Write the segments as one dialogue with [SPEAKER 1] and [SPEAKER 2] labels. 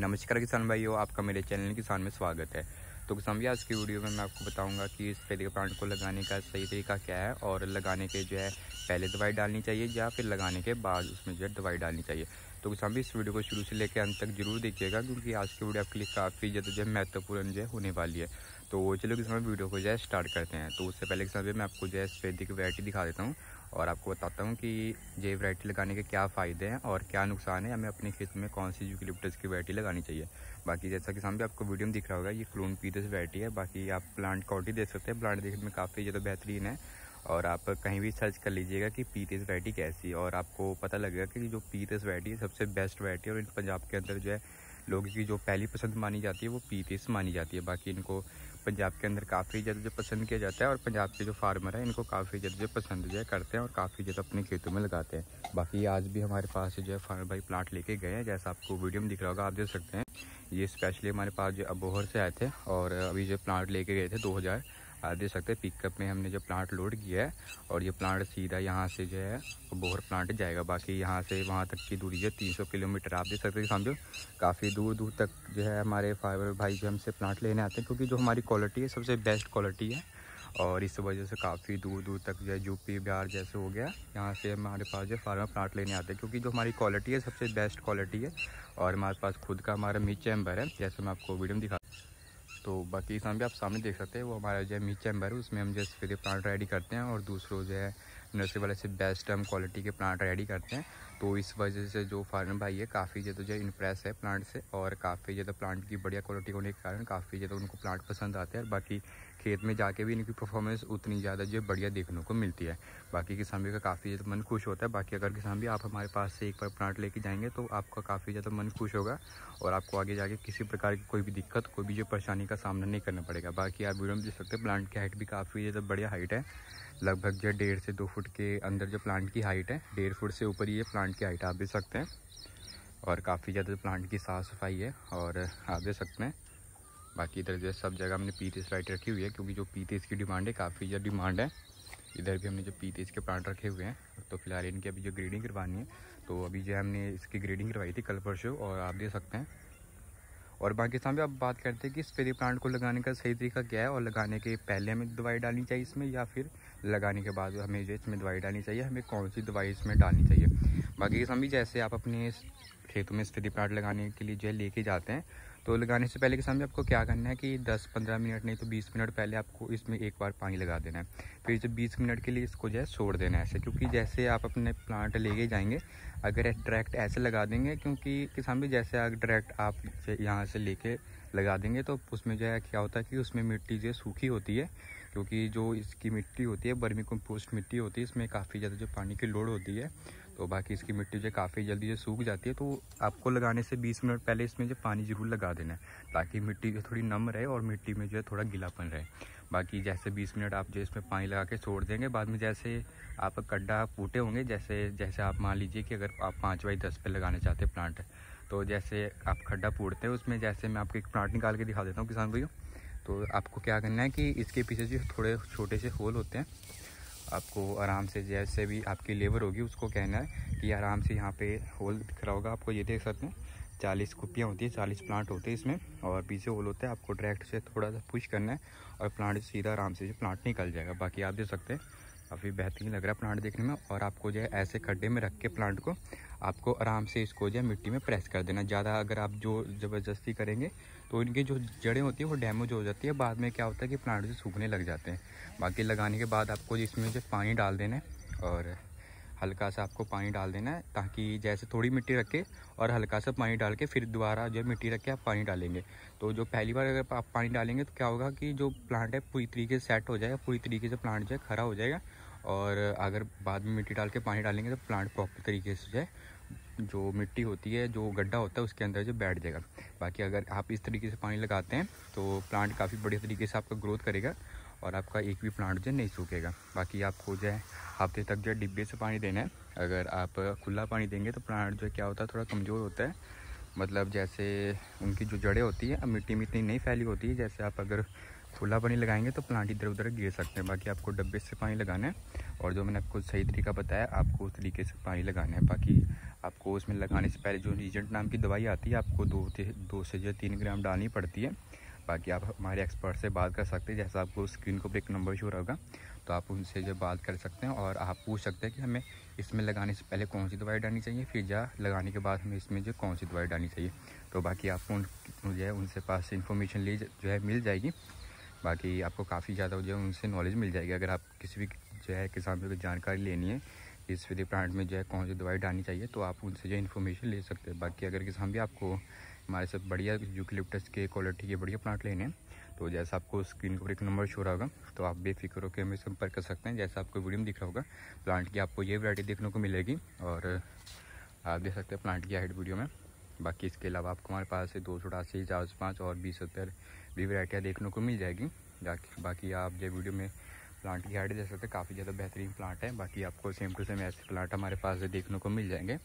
[SPEAKER 1] नमस्कार किसान भाइयों आपका मेरे चैनल किसान में स्वागत है तो किसान भैया आज की वीडियो में मैं आपको बताऊंगा कि इस फेलिक प्लांट को लगाने का सही तरीका क्या है और लगाने के जो है पहले दवाई डालनी चाहिए या फिर लगाने के बाद उसमें जो है दवाई डालनी चाहिए तो किसान भी इस वीडियो को शुरू से लेकर अंत तक जरूर देखिएगा क्योंकि आज की वीडियो आपके लिए काफ़ी ज़्यादा जो है महत्वपूर्ण जो है होने वाली है तो चलो किसान वीडियो को जो है स्टार्ट करते हैं तो उससे पहले किसान मैं आपको जो है इस वैरायटी दिखा देता हूँ और आपको बताता हूँ कि ये वैरायटी लगाने के क्या फ़ायदे हैं और क्या नुकसान है हमें अपने खेत में कौन सी यूकिलिप्टस की वैरायटी लगानी चाहिए बाकी जैसा कि सामने आपको वीडियो में दिख रहा होगा ये क्लोन पीरस वैरायटी है बाकी आप प्लांट क्वालिटी देख सकते हैं प्लांट देखने में काफ़ी ज़्यादा बेहतरीन है और आप कहीं भी सर्च कर लीजिएगा कि पीतेस वैरायटी कैसी और आपको पता लगेगा कि जो पीतेस वैरायटी है सबसे बेस्ट वैरायटी और पंजाब के अंदर जो है लोगों की जो पहली पसंद मानी जाती है वो पीतीस मानी जाती है बाकी इनको पंजाब के अंदर काफ़ी ज़्यादा जो पसंद किया जाता है और पंजाब के जो फार्मर हैं इनको काफ़ी ज़्यादा जो पसंद जो है करते हैं और काफ़ी ज़्यादा अपने खेतों में लगाते हैं बाकी आज भी हमारे पास जो है फार्मर भाई प्लांट लेके गए हैं जैसा आपको वीडियो में दिख रहा होगा आप देख सकते हैं ये स्पेशली हमारे पास जो अबोहर से आए थे और अभी जो प्लांट लेके गए थे दो आप देख सकते हैं पिकअप में हमने जो प्लांट लोड किया है और ये प्लांट सीधा यहाँ से जो है बोहर प्लांट जाएगा बाकी यहाँ से वहाँ तक की दूरी जो तीन सौ किलोमीटर आप देख सकते हैं समझो काफ़ी दूर दूर तक जो है हमारे फाइबर भाई जो हमसे प्लांट लेने आते हैं क्योंकि जो हमारी क्वालिटी है सबसे बेस्ट क्वालिटी है और इस वजह से काफ़ी दूर दूर तक जो है यूपी बिहार जैसे हो गया यहाँ से हमारे पास जो फार्मा प्लांट लेने आते हैं क्योंकि जो हमारी क्वालिटी है सबसे बेस्ट क्वालिटी है और हमारे पास खुद का हमारा मिड चैम्बर है जैसे मैं आपको वीडियो में दिखा तो बाकी किसान भी आप सामने देख सकते हैं वो हमारा जो है मी चैम्बर है उसमें हम जो है प्लांट रेडी करते हैं और दूसरों जो है नर्सरी वाले से बेस्ट हम क्वालिटी के प्लांट रेडी करते हैं तो इस वजह से जो फार्मर भाई है काफ़ी ज़्यादा जो इम्प्रेस है प्लांट से और काफ़ी ज़्यादा प्लांट की बढ़िया क्वालिटी होने के कारण काफ़ी ज़्यादा उनको प्लांट पसंद आते हैं और बाकी खेत में जाके भी इनकी परफॉर्मेंस उतनी ज़्यादा जो बढ़िया देखने को मिलती है बाकी किसान भी का काफ़ी ज़्यादा मन खुश होता है बाकी अगर किसान भी आप हमारे पास से एक बार प्लांट लेके जाएंगे तो आपका काफ़ी ज़्यादा मन खुश होगा और आपको आगे जाके किसी प्रकार की कोई भी दिक्कत कोई भी जो परेशानी का सामना नहीं करना पड़ेगा बाकी आप वीडियो में देख सकते हैं प्लांट की हाइट भी काफ़ी ज़्यादा बढ़िया हाइट है लगभग जो डेढ़ से दो फुट के अंदर जो प्लांट की हाइट है डेढ़ फुट से ऊपर ही ये प्लांट की हाइट आप देख सकते हैं और काफ़ी ज़्यादा प्लांट की साफ़ सफाई है और आप देख सकते हैं बाकी इधर जो सब जगह हमने पीतेस लाइट रखी हुई है क्योंकि जो पीतेस की डिमांड है काफ़ी ज़्यादा डिमांड है इधर भी हमने जो पीतेस के प्लांट रखे हुए हैं तो फिलहाल इनकी अभी जो ग्रेडिंग करवानी है तो अभी जो हमने इसकी ग्रेडिंग करवाई थी कल परसों और आप देख सकते हैं और बाकी साहब आप बात करते हैं कि स्पेरी प्लांट को लगाने का सही तरीका क्या है और लगाने के पहले हमें दवाई डालनी चाहिए इसमें या फिर लगाने के बाद हमें जो इसमें दवाई डालनी चाहिए हमें कौन सी दवाई इसमें डालनी चाहिए बाकी भी जैसे आप अपने खेतों में स्पेरी प्लांट लगाने के लिए जो है लेके जाते हैं तो लगाने से पहले के सामने आपको क्या करना है कि 10-15 मिनट नहीं तो 20 मिनट पहले आपको इसमें एक बार पानी लगा देना है फिर जब 20 मिनट के लिए इसको जो है छोड़ देना है ऐसे क्योंकि जैसे आप अपने प्लांट लेके जाएंगे अगर डायरेक्ट ऐसे लगा देंगे क्योंकि किसान भी जैसे आप डायरेक्ट आप यहाँ से लेके लगा देंगे तो उसमें जो है क्या होता है कि उसमें मिट्टी जो सूखी होती है क्योंकि जो इसकी मिट्टी होती है बर्मी कंपोस्ट मिट्टी होती है इसमें काफ़ी ज़्यादा जो पानी की लोड होती है तो बाकी इसकी मिट्टी जो काफ़ी जल्दी जो सूख जाती है तो आपको लगाने से 20 मिनट पहले इसमें जो पानी ज़रूर लगा देना है ताकि मिट्टी जो थोड़ी नम रहे और मिट्टी में जो है थोड़ा गीलापन रहे बाकी जैसे 20 मिनट आप जो इसमें पानी लगा के छोड़ देंगे बाद में जैसे आप गड्ढा पूटे होंगे जैसे जैसे आप मान लीजिए कि अगर आप पाँच बाई दस पे लगाना चाहते हैं प्लांट तो जैसे आप खड्डा फूटते हैं उसमें जैसे मैं आपको एक प्लांट निकाल के दिखा देता हूँ किसान भैया तो आपको क्या करना है कि इसके पीछे जो थोड़े छोटे से होल होते हैं आपको आराम से जैसे भी आपकी लेबर होगी उसको कहना है कि आराम से यहाँ पे होल दिख रहा होगा आपको ये देख सकते हैं चालीस कुपियाँ होती है चालीस प्लांट होते हैं इसमें और पीछे होल होता है आपको डायरेक्ट से थोड़ा सा पुश करना है और प्लांट सीधा आराम से प्लांट निकल जाएगा बाकी आप देख सकते हैं काफ़ी बेहतरीन लग रहा है प्लांट देखने में और आपको जो है ऐसे खड्डे में रख के प्लांट को आपको आराम से इसको जो है मिट्टी में प्रेस कर देना ज़्यादा अगर आप जो ज़बरदस्ती करेंगे तो इनकी जो जड़ें होती हैं वो डैमेज हो जाती है बाद में क्या होता है कि प्लांट जो सूखने लग जाते हैं बाकी लगाने के बाद आपको इसमें जो पानी डाल देना है और हल्का सा आपको पानी डाल देना है ताकि जैसे थोड़ी मिट्टी रखे और हल्का सा पानी डाल के फिर दोबारा जो मिट्टी रख के आप पानी डालेंगे तो जो पहली बार अगर आप पानी डालेंगे तो क्या होगा कि जो प्लांट है पूरी तरीके से सेट हो जाएगा पूरी तरीके से प्लांट जो है खड़ा हो जाएगा और अगर बाद में मिट्टी डाल के पानी डालेंगे तो प्लांट प्रॉपर तरीके से जो है जो मिट्टी होती है जो गड्ढा होता है उसके अंदर जो बैठ जाएगा बाकी अगर आप इस तरीके से पानी लगाते हैं तो प्लांट काफ़ी बढ़िया तरीके से आपका ग्रोथ करेगा और आपका एक भी प्लांट जो नहीं सूखेगा बाकी आपको जो है हफ्ते तक जो है डिब्बे से पानी देना है अगर आप खुला पानी देंगे तो प्लांट जो क्या होता है थोड़ा कमज़ोर होता है मतलब जैसे उनकी जो जड़ें होती है मिट्टी में इतनी नहीं फैली होती है जैसे आप अगर खुला पानी लगाएंगे तो प्लांट इधर उधर गिर सकते हैं बाकी आपको डब्बे से पानी लगाना है और जो मैंने आपको सही तरीका बताया आपको उस तरीके से पानी लगाना है बाकी आपको उसमें लगाने से पहले जो रीजेंट नाम की दवाई आती है आपको दो दो से जो तीन ग्राम डालनी पड़ती है बाकी आप हमारे एक्सपर्ट से बात कर सकते हैं जैसा आपको स्क्रीन को एक नंबर शो होगा तो आप उनसे जो बात कर सकते हैं और आप पूछ सकते हैं कि हमें इसमें लगाने से पहले कौन सी दवाई डालनी चाहिए फिर जा लगाने के बाद हमें इसमें जो कौन सी दवाई डालनी चाहिए तो बाकी आपको उन जो है उनसे पास इन्फॉर्मेशन ले जो है मिल जाएगी बाकी आपको काफ़ी ज़्यादा जो है उनसे नॉलेज मिल जाएगी अगर आप किसी भी जो है किसान को जानकारी लेनी है इस विधि प्लांट में जो है कौन सी दवाई डालनी चाहिए तो आप उनसे जो इन्फॉर्मेशन ले सकते हैं बाकी अगर किसान भी आपको हमारे साथ बढ़िया यूकलिप्टस के क्वालिटी के बढ़िया प्लांट लेने हैं तो जैसा आपको स्क्रीन पर एक नंबर शो रहा होगा तो आप बेफिक्र होकर हमें संपर्क कर सकते हैं जैसा आपको वीडियो में दिख रहा होगा प्लांट की आपको ये वरायटी देखने को मिलेगी और आप देख सकते हैं प्लांट की हाइट वीडियो में बाकी इसके अलावा आपको हमारे पास दो सौ अठासी चार सौ पाँच और बीस सत्तर भी वरायटियाँ देखने को मिल जाएगी बाकी आप जो वीडियो में प्लांट की हाइट देख सकते हैं काफ़ी ज़्यादा बेहतरीन प्लांट है बाकी आपको सेम टू सेम ऐसे प्लांट हमारे पास देखने को मिल जाएंगे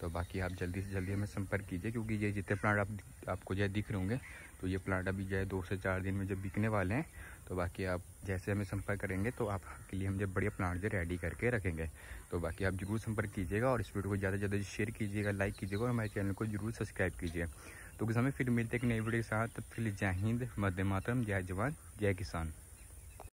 [SPEAKER 1] तो बाकी आप जल्दी से जल्दी हमें संपर्क कीजिए क्योंकि ये जितने प्लांट आप आपको जो है दिख रहे होंगे तो ये प्लांट अभी जो है दो से चार दिन में जब बिकने वाले हैं तो बाकी आप जैसे हमें संपर्क करेंगे तो आपके लिए हम जो बढ़िया प्लांट जो रेडी करके रखेंगे तो बाकी आप जरूर संपर्क कीजिएगा और इस वीडियो को ज़्यादा से ज़्यादा शेयर कीजिएगा लाइक कीजिएगा और हमारे चैनल को जरूर सब्सक्राइब कीजिए तो किसान फिर मिलते हैं एक नई वीडियो के साथ फिर जय हिंद मध्य मातरम जय जवान जय किसान